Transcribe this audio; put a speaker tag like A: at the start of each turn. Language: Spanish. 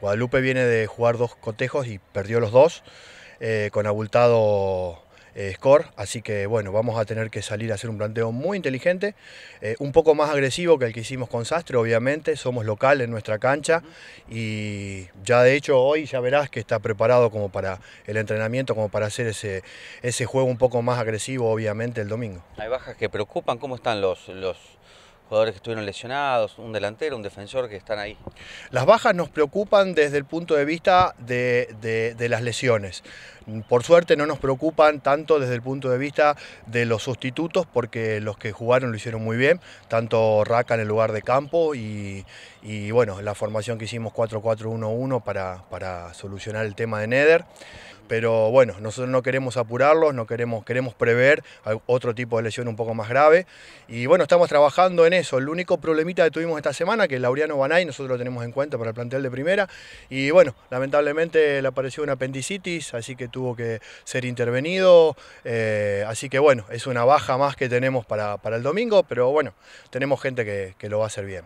A: Guadalupe viene de jugar dos cotejos y perdió los dos eh, con abultado eh, score, así que bueno, vamos a tener que salir a hacer un planteo muy inteligente, eh, un poco más agresivo que el que hicimos con Sastre, obviamente, somos local en nuestra cancha y ya de hecho hoy ya verás que está preparado como para el entrenamiento, como para hacer ese, ese juego un poco más agresivo, obviamente, el domingo.
B: Hay bajas que preocupan, ¿cómo están los... los jugadores que estuvieron lesionados, un delantero, un defensor que están ahí.
A: Las bajas nos preocupan desde el punto de vista de, las lesiones. Por suerte no nos preocupan tanto desde el punto de vista de los sustitutos, porque los que jugaron lo hicieron muy bien, tanto Raca en el lugar de campo y, y bueno, la formación que hicimos 4-4-1-1 para, solucionar el tema de Neder. Pero bueno, nosotros no queremos apurarlos, no queremos, queremos prever otro tipo de lesión un poco más grave. Y bueno, estamos trabajando en eso. El único problemita que tuvimos esta semana, que Laureano Banay, nosotros lo tenemos en cuenta para el plantel de primera. Y bueno, lamentablemente le apareció una apendicitis, así que tuvo que ser intervenido. Eh, así que bueno, es una baja más que tenemos para, el domingo, pero bueno, tenemos gente que lo va a hacer bien.